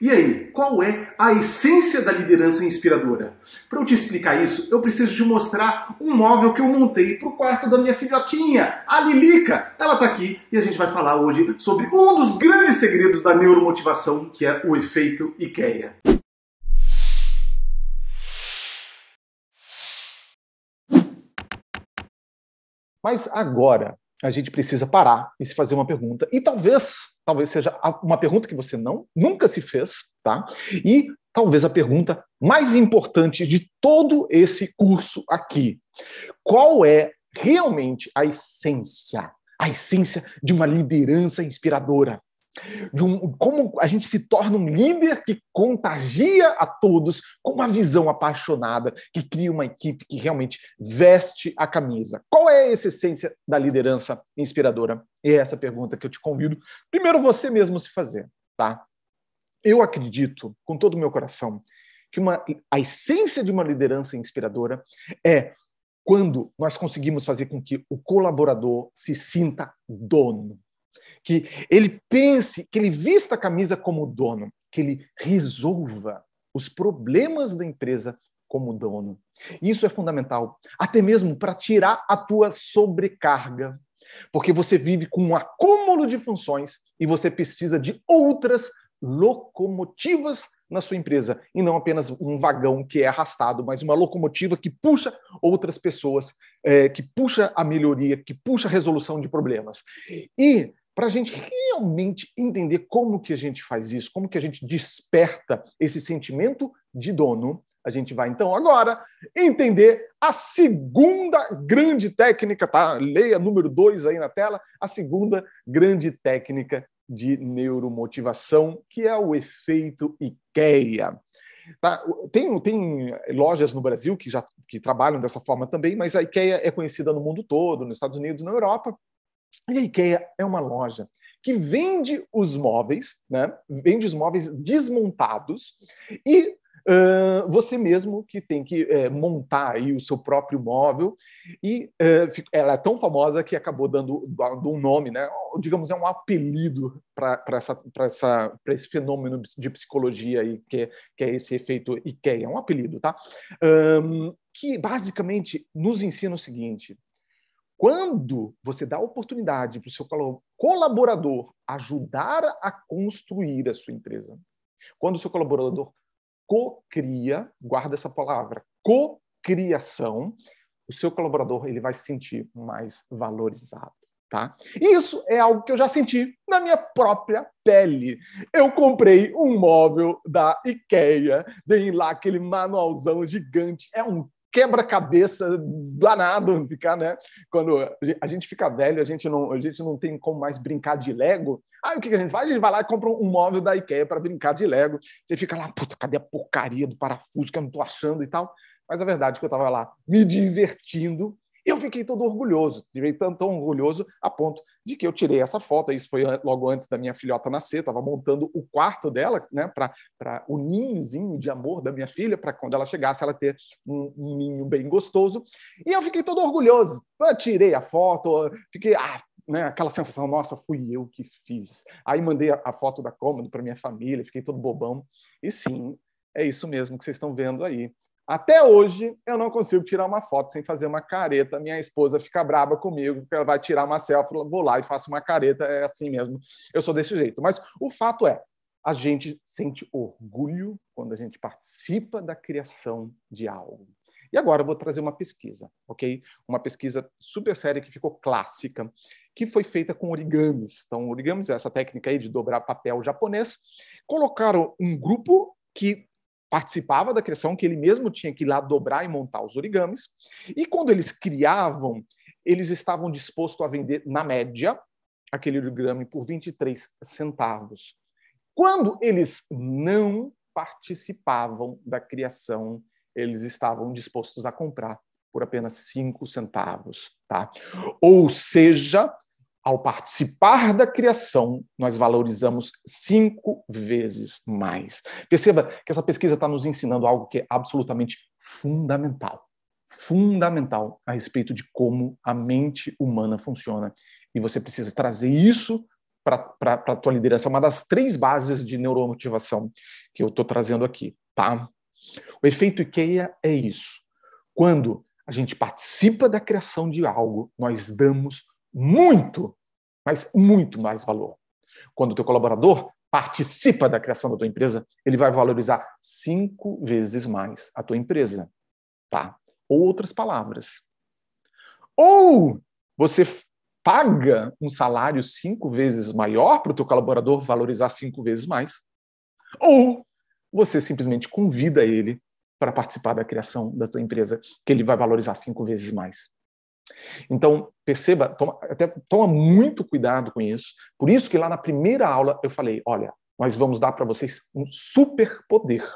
E aí, qual é a essência da liderança inspiradora? Para eu te explicar isso, eu preciso te mostrar um móvel que eu montei para o quarto da minha filhotinha, a Lilica. Ela está aqui e a gente vai falar hoje sobre um dos grandes segredos da neuromotivação, que é o efeito IKEA. Mas agora, a gente precisa parar e se fazer uma pergunta. E talvez, talvez seja uma pergunta que você não nunca se fez, tá? E talvez a pergunta mais importante de todo esse curso aqui. Qual é realmente a essência? A essência de uma liderança inspiradora? de um, como a gente se torna um líder que contagia a todos com uma visão apaixonada, que cria uma equipe que realmente veste a camisa. Qual é essa essência da liderança inspiradora? E é essa pergunta que eu te convido, primeiro você mesmo se fazer, tá? Eu acredito, com todo o meu coração, que uma, a essência de uma liderança inspiradora é quando nós conseguimos fazer com que o colaborador se sinta dono que ele pense, que ele vista a camisa como dono, que ele resolva os problemas da empresa como dono. Isso é fundamental, até mesmo para tirar a tua sobrecarga, porque você vive com um acúmulo de funções e você precisa de outras locomotivas na sua empresa e não apenas um vagão que é arrastado, mas uma locomotiva que puxa outras pessoas, é, que puxa a melhoria, que puxa a resolução de problemas. E para a gente realmente entender como que a gente faz isso, como que a gente desperta esse sentimento de dono, a gente vai então agora entender a segunda grande técnica, tá? Leia número 2 aí na tela, a segunda grande técnica de neuromotivação, que é o efeito IKEA. Tá? Tem, tem lojas no Brasil que já que trabalham dessa forma também, mas a IKEA é conhecida no mundo todo, nos Estados Unidos, na Europa. E a IKEA é uma loja que vende os móveis, né? vende os móveis desmontados e você mesmo que tem que eh, montar aí o seu próprio móvel. E eh, ela é tão famosa que acabou dando, dando um nome, né? digamos, é um apelido para esse fenômeno de psicologia aí, que, é, que é esse efeito IKEA. É um apelido, tá? Um, que basicamente nos ensina o seguinte: quando você dá oportunidade para o seu colaborador ajudar a construir a sua empresa, quando o seu colaborador cocria, guarda essa palavra, cocriação, o seu colaborador ele vai se sentir mais valorizado. Tá? Isso é algo que eu já senti na minha própria pele. Eu comprei um móvel da IKEA, vem lá aquele manualzão gigante, é um quebra-cabeça danado ficar, né? Quando a gente fica velho, a gente não, a gente não tem como mais brincar de Lego. Aí o que, que a gente faz? A gente vai lá e compra um móvel da IKEA para brincar de Lego. Você fica lá, puta, cadê a porcaria do parafuso que eu não tô achando e tal? Mas a verdade é que eu estava lá me divertindo eu fiquei todo orgulhoso, fiquei tão, tão orgulhoso a ponto de que eu tirei essa foto. Isso foi logo antes da minha filhota nascer, estava montando o quarto dela, né, para o ninhozinho de amor da minha filha, para quando ela chegasse ela ter um, um, ninho bem gostoso. E eu fiquei todo orgulhoso. Eu tirei a foto, fiquei, ah, né, aquela sensação, nossa, fui eu que fiz. Aí mandei a, a foto da cômoda para minha família, fiquei todo bobão. E sim, é isso mesmo que vocês estão vendo aí. Até hoje, eu não consigo tirar uma foto sem fazer uma careta. Minha esposa fica braba comigo, porque ela vai tirar uma selfie, vou lá e faço uma careta, é assim mesmo. Eu sou desse jeito. Mas o fato é, a gente sente orgulho quando a gente participa da criação de algo. E agora eu vou trazer uma pesquisa, ok? Uma pesquisa super séria que ficou clássica, que foi feita com origamis. Então, origamis é essa técnica aí de dobrar papel japonês. Colocaram um grupo que participava da criação, que ele mesmo tinha que ir lá dobrar e montar os origamis. E quando eles criavam, eles estavam dispostos a vender, na média, aquele origami por 23 centavos. Quando eles não participavam da criação, eles estavam dispostos a comprar por apenas 5 centavos. Tá? Ou seja, ao participar da criação, nós valorizamos cinco vezes mais. Perceba que essa pesquisa está nos ensinando algo que é absolutamente fundamental. Fundamental a respeito de como a mente humana funciona. E você precisa trazer isso para a tua liderança. É uma das três bases de neuromotivação que eu estou trazendo aqui, tá? O efeito IKEA é isso. Quando a gente participa da criação de algo, nós damos muito, mas muito mais valor. Quando o teu colaborador participa da criação da tua empresa, ele vai valorizar cinco vezes mais a tua empresa. Tá? outras palavras. Ou você paga um salário cinco vezes maior para o teu colaborador valorizar cinco vezes mais, ou você simplesmente convida ele para participar da criação da tua empresa, que ele vai valorizar cinco vezes mais. Então, perceba, toma, até, toma muito cuidado com isso. Por isso que lá na primeira aula eu falei, olha, nós vamos dar para vocês um superpoder.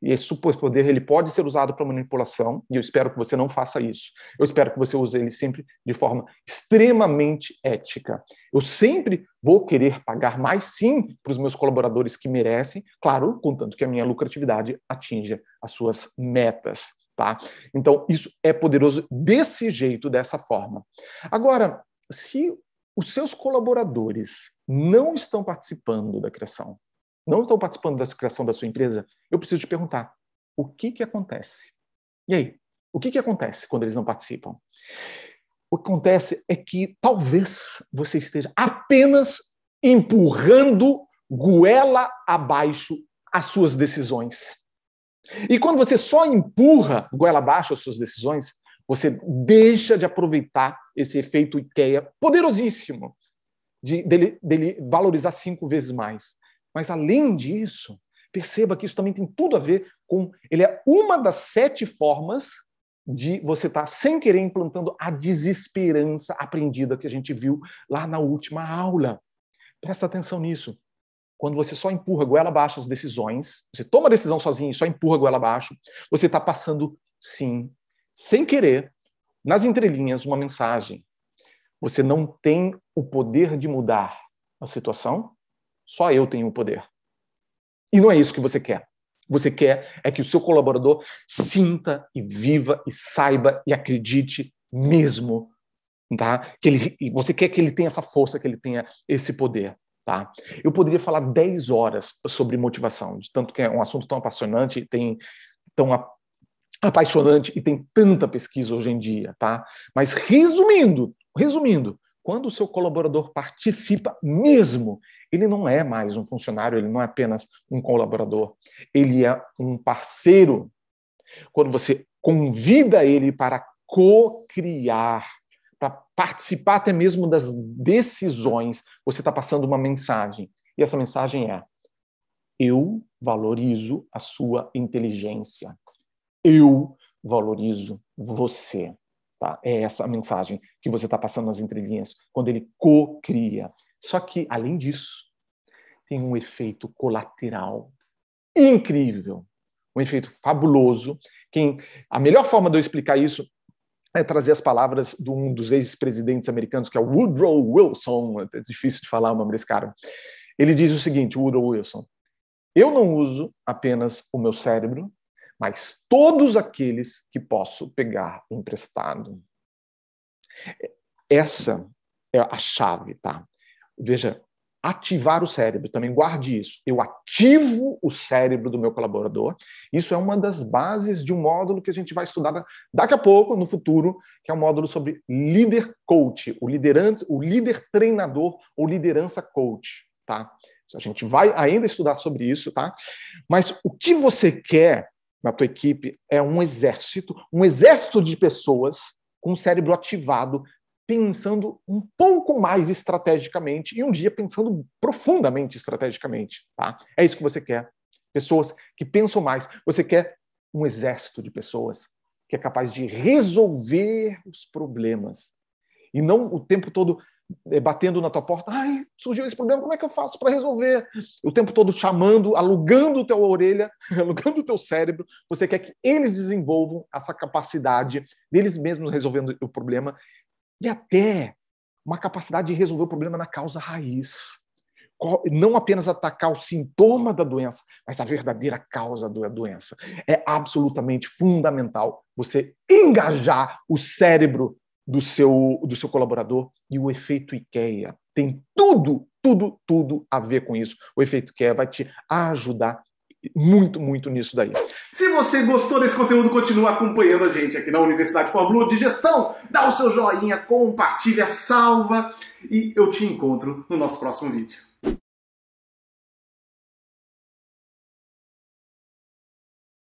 E esse superpoder ele pode ser usado para manipulação, e eu espero que você não faça isso. Eu espero que você use ele sempre de forma extremamente ética. Eu sempre vou querer pagar mais sim para os meus colaboradores que merecem, claro, contanto que a minha lucratividade atinja as suas metas. Tá? Então, isso é poderoso desse jeito, dessa forma. Agora, se os seus colaboradores não estão participando da criação, não estão participando da criação da sua empresa, eu preciso te perguntar: o que, que acontece? E aí? O que, que acontece quando eles não participam? O que acontece é que talvez você esteja apenas empurrando goela abaixo as suas decisões. E quando você só empurra goela abaixo as suas decisões, você deixa de aproveitar esse efeito IKEA poderosíssimo de, dele, dele valorizar cinco vezes mais. Mas, além disso, perceba que isso também tem tudo a ver com. Ele é uma das sete formas de você estar, tá, sem querer, implantando a desesperança aprendida que a gente viu lá na última aula. Presta atenção nisso quando você só empurra goela abaixo as decisões, você toma a decisão sozinho e só empurra goela abaixo, você está passando, sim, sem querer, nas entrelinhas, uma mensagem. Você não tem o poder de mudar a situação, só eu tenho o poder. E não é isso que você quer. Você quer é que o seu colaborador sinta e viva e saiba e acredite mesmo, tá? Que ele, você quer que ele tenha essa força, que ele tenha esse poder. Tá? Eu poderia falar 10 horas sobre motivação, de tanto que é um assunto tão apaixonante, tem tão apaixonante e tem tanta pesquisa hoje em dia, tá? Mas resumindo, resumindo, quando o seu colaborador participa mesmo, ele não é mais um funcionário, ele não é apenas um colaborador, ele é um parceiro. Quando você convida ele para co-criar participar até mesmo das decisões, você está passando uma mensagem. E essa mensagem é: eu valorizo a sua inteligência. Eu valorizo você. Tá? É essa a mensagem que você está passando nas entrelinhas, quando ele co-cria. Só que, além disso, tem um efeito colateral incrível, um efeito fabuloso. Quem, a melhor forma de eu explicar isso é trazer as palavras de um dos ex-presidentes americanos, que é Woodrow Wilson, é difícil de falar o nome desse cara. Ele diz o seguinte, Woodrow Wilson, eu não uso apenas o meu cérebro, mas todos aqueles que posso pegar emprestado. Essa é a chave, tá? Veja, ativar o cérebro. Também guarde isso. Eu ativo o cérebro do meu colaborador. Isso é uma das bases de um módulo que a gente vai estudar daqui a pouco, no futuro, que é um módulo sobre líder coach, o liderante, o líder treinador ou liderança coach, tá? A gente vai ainda estudar sobre isso, tá? Mas o que você quer na tua equipe é um exército, um exército de pessoas com o cérebro ativado, pensando um pouco mais estrategicamente e um dia pensando profundamente estrategicamente. Tá? É isso que você quer. Pessoas que pensam mais. Você quer um exército de pessoas que é capaz de resolver os problemas e não o tempo todo eh, batendo na tua porta, ai, surgiu esse problema, como é que eu faço para resolver? O tempo todo chamando, alugando tua orelha, alugando o teu cérebro, você quer que eles desenvolvam essa capacidade deles mesmos resolvendo o problema e até uma capacidade de resolver o problema na causa raiz. Não apenas atacar o sintoma da doença, mas a verdadeira causa da doença. É absolutamente fundamental você engajar o cérebro do seu, do seu colaborador e o efeito IKEA tem tudo, tudo, tudo a ver com isso. O efeito IKEA vai te ajudar muito, muito nisso daí. Se você gostou desse conteúdo, continua acompanhando a gente aqui na Universidade Fórmula de Gestão. Dá o seu joinha, compartilha, salva e eu te encontro no nosso próximo vídeo.